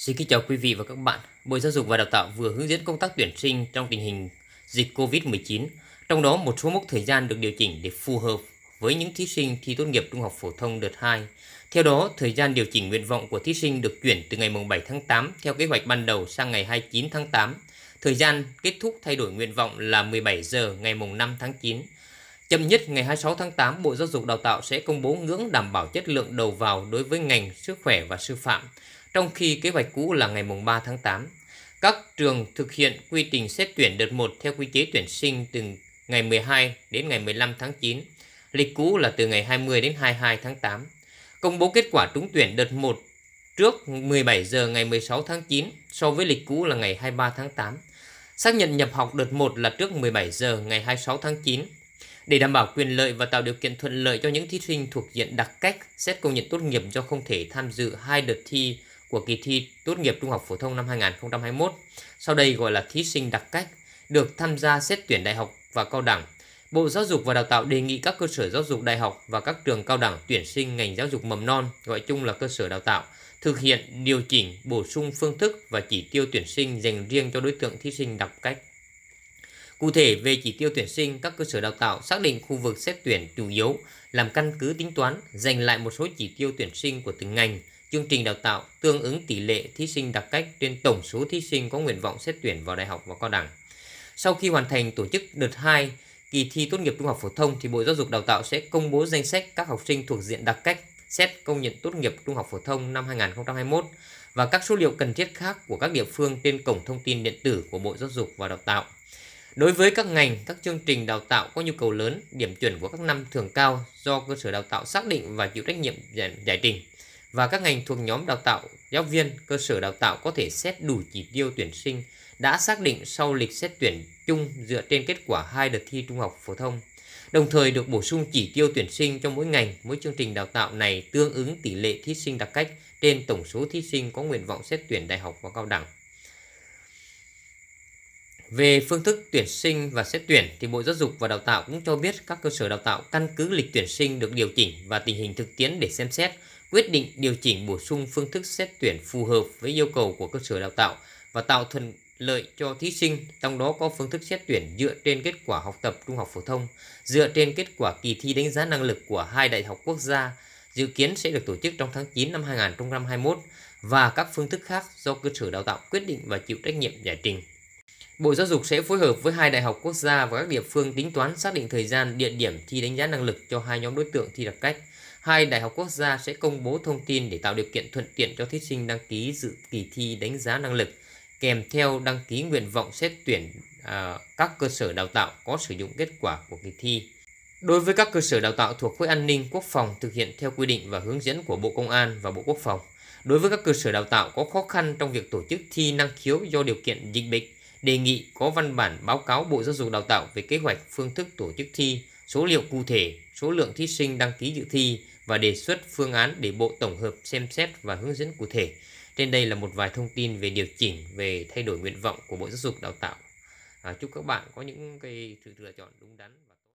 Xin kính chào quý vị và các bạn. Bộ Giáo dục và Đào tạo vừa hướng dẫn công tác tuyển sinh trong tình hình dịch COVID-19, trong đó một số mốc thời gian được điều chỉnh để phù hợp với những thí sinh thi tốt nghiệp trung học phổ thông đợt 2. Theo đó, thời gian điều chỉnh nguyện vọng của thí sinh được chuyển từ ngày 7 tháng 8 theo kế hoạch ban đầu sang ngày 29 tháng 8. Thời gian kết thúc thay đổi nguyện vọng là 17 giờ ngày 5 tháng 9. Chậm nhất ngày 26 tháng 8, Bộ Giáo dục Đào tạo sẽ công bố ngưỡng đảm bảo chất lượng đầu vào đối với ngành sức khỏe và sư phạm trong khi kế hoạch cũ là ngày mùng 3 tháng 8. Các trường thực hiện quy trình xét tuyển đợt 1 theo quy chế tuyển sinh từ ngày 12 đến ngày 15 tháng 9, lịch cũ là từ ngày 20 đến 22 tháng 8. Công bố kết quả trúng tuyển đợt 1 trước 17 giờ ngày 16 tháng 9 so với lịch cũ là ngày 23 tháng 8. Xác nhận nhập học đợt 1 là trước 17 giờ ngày 26 tháng 9. Để đảm bảo quyền lợi và tạo điều kiện thuận lợi cho những thí sinh thuộc diện đặc cách xét công nhận tốt nghiệp do không thể tham dự hai đợt thi của kỳ thi tốt nghiệp trung học phổ thông năm 2021, sau đây gọi là thí sinh đặc cách, được tham gia xét tuyển đại học và cao đẳng. Bộ Giáo dục và Đào tạo đề nghị các cơ sở giáo dục đại học và các trường cao đẳng tuyển sinh ngành giáo dục mầm non, gọi chung là cơ sở đào tạo, thực hiện điều chỉnh, bổ sung phương thức và chỉ tiêu tuyển sinh dành riêng cho đối tượng thí sinh đặc cách. Cụ thể về chỉ tiêu tuyển sinh, các cơ sở đào tạo xác định khu vực xét tuyển chủ yếu làm căn cứ tính toán, dành lại một số chỉ tiêu tuyển sinh của từng ngành chương trình đào tạo tương ứng tỷ lệ thí sinh đặc cách trên tổng số thí sinh có nguyện vọng xét tuyển vào đại học và cao đẳng. Sau khi hoàn thành tổ chức đợt 2 kỳ thi tốt nghiệp trung học phổ thông thì Bộ Giáo dục Đào tạo sẽ công bố danh sách các học sinh thuộc diện đặc cách xét công nhận tốt nghiệp trung học phổ thông năm 2021 và các số liệu cần thiết khác của các địa phương trên cổng thông tin điện tử của Bộ Giáo dục và Đào tạo. Đối với các ngành, các chương trình đào tạo có nhu cầu lớn, điểm chuẩn của các năm thường cao do cơ sở đào tạo xác định và chịu trách nhiệm giải, giải trình và các ngành thuộc nhóm đào tạo giáo viên cơ sở đào tạo có thể xét đủ chỉ tiêu tuyển sinh đã xác định sau lịch xét tuyển chung dựa trên kết quả hai đợt thi trung học phổ thông đồng thời được bổ sung chỉ tiêu tuyển sinh cho mỗi ngành mỗi chương trình đào tạo này tương ứng tỷ lệ thí sinh đặc cách trên tổng số thí sinh có nguyện vọng xét tuyển đại học và cao đẳng về phương thức tuyển sinh và xét tuyển thì Bộ Giáo dục và Đào tạo cũng cho biết các cơ sở đào tạo căn cứ lịch tuyển sinh được điều chỉnh và tình hình thực tiễn để xem xét, quyết định điều chỉnh bổ sung phương thức xét tuyển phù hợp với yêu cầu của cơ sở đào tạo và tạo thuận lợi cho thí sinh, trong đó có phương thức xét tuyển dựa trên kết quả học tập trung học phổ thông, dựa trên kết quả kỳ thi đánh giá năng lực của hai đại học quốc gia dự kiến sẽ được tổ chức trong tháng 9 năm 2021 và các phương thức khác do cơ sở đào tạo quyết định và chịu trách nhiệm giải trình. Bộ Giáo dục sẽ phối hợp với hai đại học quốc gia và các địa phương tính toán xác định thời gian, địa điểm thi đánh giá năng lực cho hai nhóm đối tượng thi đặc cách. Hai đại học quốc gia sẽ công bố thông tin để tạo điều kiện thuận tiện cho thí sinh đăng ký dự kỳ thi đánh giá năng lực, kèm theo đăng ký nguyện vọng xét tuyển à, các cơ sở đào tạo có sử dụng kết quả của kỳ thi. Đối với các cơ sở đào tạo thuộc khối an ninh quốc phòng thực hiện theo quy định và hướng dẫn của Bộ Công an và Bộ Quốc phòng. Đối với các cơ sở đào tạo có khó khăn trong việc tổ chức thi năng khiếu do điều kiện dịch bệnh đề nghị có văn bản báo cáo Bộ Giáo dục Đào tạo về kế hoạch, phương thức tổ chức thi, số liệu cụ thể, số lượng thí sinh đăng ký dự thi và đề xuất phương án để Bộ tổng hợp xem xét và hướng dẫn cụ thể. Trên đây là một vài thông tin về điều chỉnh về thay đổi nguyện vọng của Bộ Giáo dục Đào tạo. À, chúc các bạn có những cái sự lựa chọn đúng đắn.